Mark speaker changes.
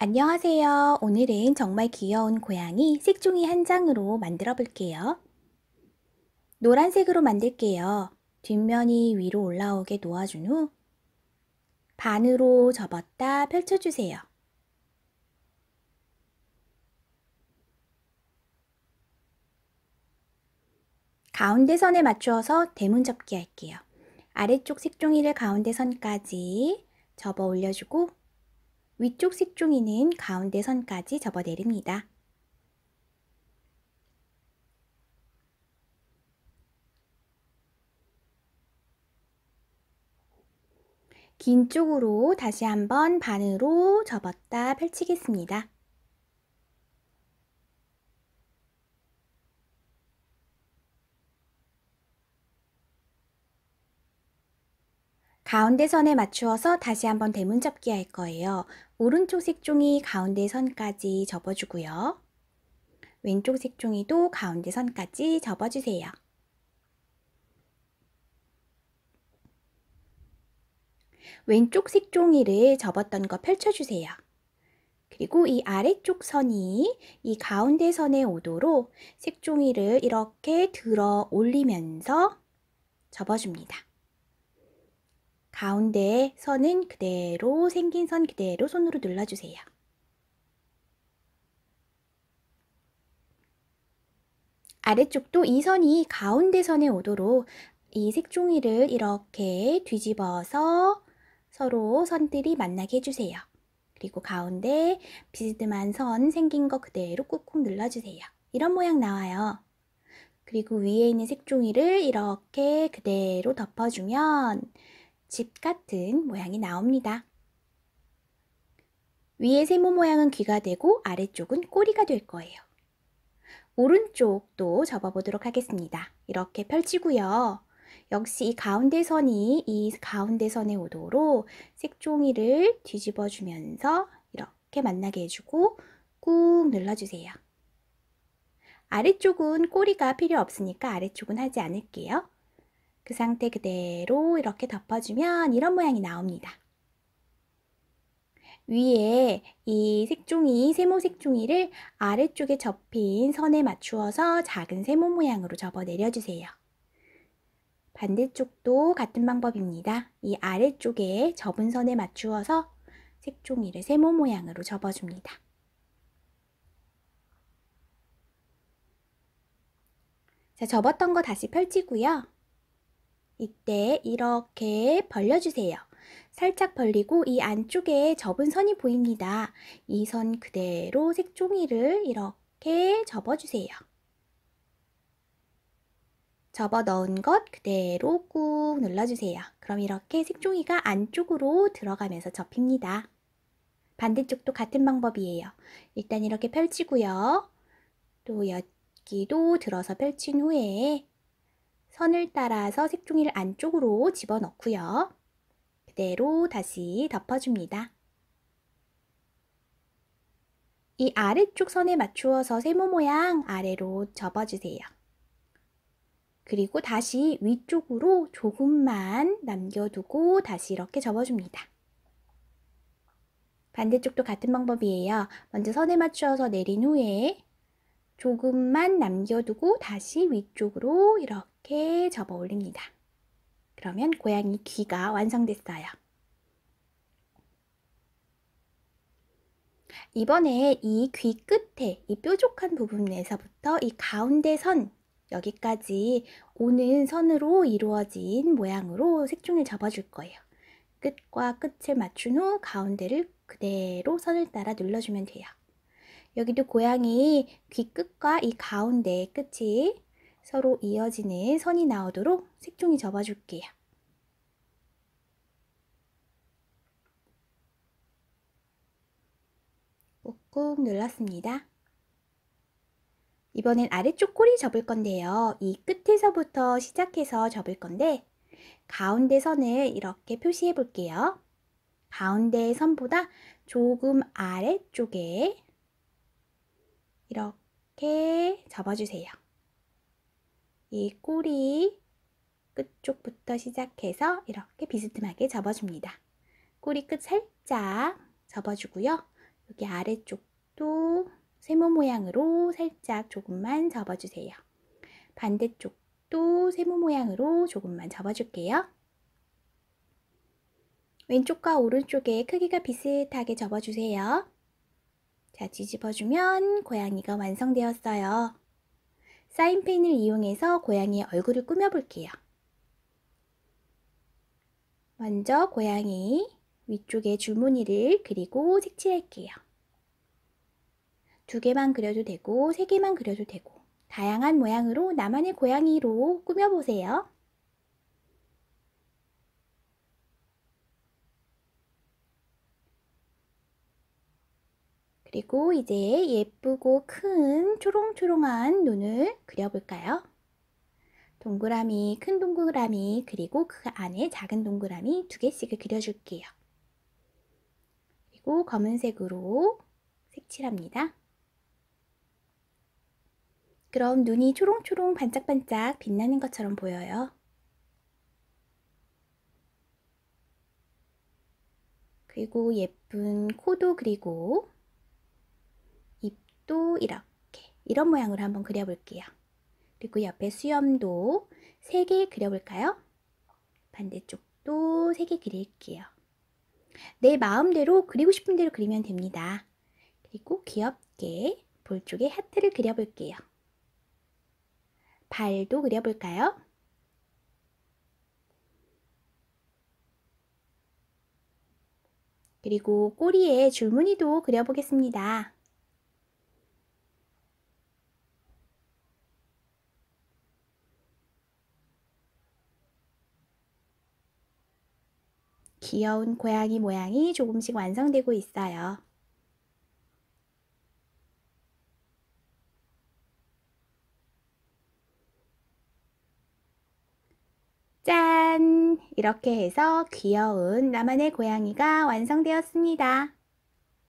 Speaker 1: 안녕하세요. 오늘은 정말 귀여운 고양이 색종이 한 장으로 만들어 볼게요. 노란색으로 만들게요. 뒷면이 위로 올라오게 놓아준 후 반으로 접었다 펼쳐주세요. 가운데 선에 맞추어서 대문 접기 할게요. 아래쪽 색종이를 가운데 선까지 접어 올려주고 위쪽 색종이는 가운데 선까지 접어내립니다. 긴 쪽으로 다시 한번 반으로 접었다 펼치겠습니다. 가운데 선에 맞추어서 다시 한번 대문 접기 할 거예요. 오른쪽 색종이 가운데 선까지 접어주고요. 왼쪽 색종이도 가운데 선까지 접어주세요. 왼쪽 색종이를 접었던 거 펼쳐주세요. 그리고 이 아래쪽 선이 이 가운데 선에 오도록 색종이를 이렇게 들어 올리면서 접어줍니다. 가운데 선은 그대로 생긴 선 그대로 손으로 눌러주세요. 아래쪽도 이 선이 가운데 선에 오도록 이 색종이를 이렇게 뒤집어서 서로 선들이 만나게 해주세요. 그리고 가운데 비스듬한 선 생긴 거 그대로 꾹꾹 눌러주세요. 이런 모양 나와요. 그리고 위에 있는 색종이를 이렇게 그대로 덮어주면 집 같은 모양이 나옵니다. 위에 세모 모양은 귀가 되고 아래쪽은 꼬리가 될 거예요. 오른쪽도 접어보도록 하겠습니다. 이렇게 펼치고요. 역시 이 가운데 선이 이 가운데 선에 오도록 색종이를 뒤집어주면서 이렇게 만나게 해주고 꾹 눌러주세요. 아래쪽은 꼬리가 필요 없으니까 아래쪽은 하지 않을게요. 그 상태 그대로 이렇게 덮어주면 이런 모양이 나옵니다. 위에 이 색종이, 세모 색종이를 아래쪽에 접힌 선에 맞추어서 작은 세모 모양으로 접어 내려주세요. 반대쪽도 같은 방법입니다. 이 아래쪽에 접은 선에 맞추어서 색종이를 세모 모양으로 접어줍니다. 자, 접었던 거 다시 펼치고요. 이때 이렇게 벌려주세요. 살짝 벌리고 이 안쪽에 접은 선이 보입니다. 이 선 그대로 색종이를 이렇게 접어주세요. 접어 넣은 것 그대로 꾹 눌러주세요. 그럼 이렇게 색종이가 안쪽으로 들어가면서 접힙니다. 반대쪽도 같은 방법이에요. 일단 이렇게 펼치고요. 또여기도 들어서 펼친 후에 선을 따라서 색종이를 안쪽으로 집어넣고요. 그대로 다시 덮어줍니다. 이 아래쪽 선에 맞추어서 세모 모양 아래로 접어주세요. 그리고 다시 위쪽으로 조금만 남겨두고 다시 이렇게 접어줍니다. 반대쪽도 같은 방법이에요. 먼저 선에 맞추어서 내린 후에 조금만 남겨두고 다시 위쪽으로 이렇게 접어 올립니다. 그러면 고양이 귀가 완성됐어요. 이번에 이 귀 끝에 이 뾰족한 부분에서부터 이 가운데 선 여기까지 오는 선으로 이루어진 모양으로 색종이 접어줄 거예요. 끝과 끝을 맞춘 후 가운데를 그대로 선을 따라 눌러주면 돼요. 여기도 고양이 귀 끝과 이 가운데 끝이 서로 이어지는 선이 나오도록 색종이 접어줄게요. 꾹꾹 눌렀습니다. 이번엔 아래쪽 꼬리 접을 건데요. 이 끝에서부터 시작해서 접을 건데 가운데 선을 이렇게 표시해 볼게요. 가운데 선보다 조금 아래쪽에 이렇게 접어주세요이 꼬리 끝쪽부터 시작해서 이렇게 비스듬하게 접어줍니다 꼬리 끝 살짝 접어주고요 여기 아래쪽도 세모 모양으로 살짝 조금만 접어주세요 반대쪽도 세모 모양으로 조금만 접어줄게요 왼쪽과 오른쪽에 크기가 비슷하게 접어주세요. 자, 뒤집어주면 고양이가 완성되었어요. 사인펜을 이용해서 고양이의 얼굴을 꾸며볼게요. 먼저 고양이 위쪽에 줄무늬를 그리고 색칠할게요. 두 개만 그려도 되고 세 개만 그려도 되고 다양한 모양으로 나만의 고양이로 꾸며보세요. 그리고 이제 예쁘고 큰 초롱초롱한 눈을 그려볼까요? 동그라미, 큰 동그라미, 그리고 그 안에 작은 동그라미 두 개씩을 그려줄게요. 그리고 검은색으로 색칠합니다. 그럼 눈이 초롱초롱 반짝반짝 빛나는 것처럼 보여요. 그리고 예쁜 코도 그리고 또 이렇게 이런 모양으로 한번 그려볼게요. 그리고 옆에 수염도 3개 그려볼까요? 반대쪽도 3개 그릴게요. 내 마음대로 그리고 싶은 대로 그리면 됩니다. 그리고 귀엽게 볼 쪽에 하트를 그려볼게요. 발도 그려볼까요? 그리고 꼬리에 줄무늬도 그려보겠습니다. 귀여운 고양이 모양이 조금씩 완성되고 있어요. 짠! 이렇게 해서 귀여운 나만의 고양이가 완성되었습니다.